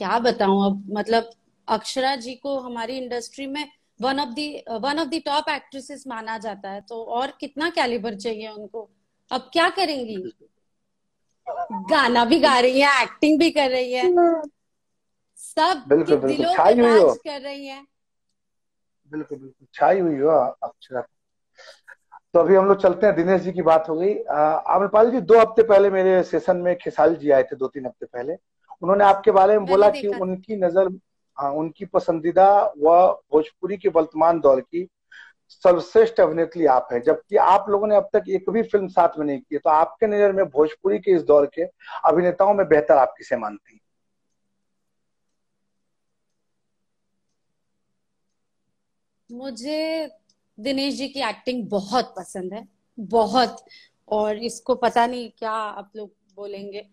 क्या बताऊं अब मतलब अक्षरा जी को हमारी इंडस्ट्री में one of the one of the top actresses माना जाता है तो और कितना कैलिबर चाहिए उनको अब क्या करेंगी गाना भी गा रही है एक्टिंग भी कर रही है सब बिल्कुल, बिल्कुल, छाई हुई हो कर रही है बिल्कुल बिल्कुल छाई हुई हो अक्षरा तो अभी हम लोग चलते हैं दिनेश जी की बात हो गई आम्रपाल जी दो हफ्ते पहले मेरे सेशन में खिसाल जी आए थे दो तीन हफ्ते पहले उन्होंने आपके बारे में बोला कि उनकी नजर हाँ उनकी पसंदीदा व भोजपुरी के वर्तमान दौर की सर्वश्रेष्ठ अभिनेत्री आप हैं जबकि आप लोगों ने अब तक एक भी फिल्म साथ में नहीं की तो आपके नजर में भोजपुरी के इस दौर के अभिनेताओं में बेहतर आप किसे मानती हैं मुझे दिनेश जी की एक्टिंग बहुत पसंद है बहुत और इसको पता नहीं क्या आप लोग बोलेंगे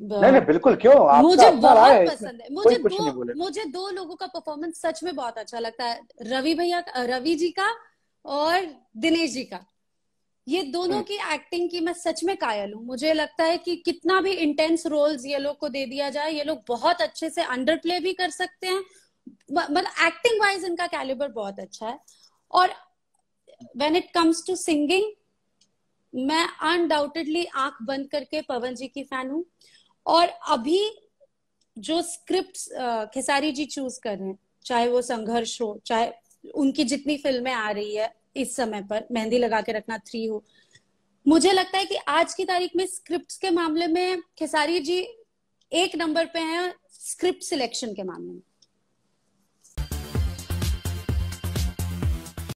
नहीं नहीं बिल्कुल क्यों आप मुझे बहुत पसंद है मुझे दो मुझे दो लोगों का परफॉर्मेंस सच में बहुत अच्छा लगता है रवि भैया रवि जी का और दिनेश जी का ये दोनों हम्म। की एक्टिंग की मैं सच में कायल हूँ मुझे लगता है कि कितना भी इंटेंस रोल्स ये लोग को दे दिया जाए ये लोग बहुत अच्छे से अंडर प्ले भी कर सकते हैं मतलब एक्टिंग वाइज इनका कैलिबर बहुत अच्छा है और when it comes to singing मैं अनडाउटेडली आंख बंद करके पवन जी की फैन हूँ और अभी जो स्क्रिप्ट खेसारी जी चूज कर रहे हैं चाहे वो संघर्ष हो चाहे उनकी जितनी फिल्में आ रही है इस समय पर मेहंदी लगा के रखना थ्री हो मुझे लगता है कि आज की तारीख में स्क्रिप्ट के मामले में खेसारी जी एक नंबर पे हैं स्क्रिप्ट सिलेक्शन के मामले में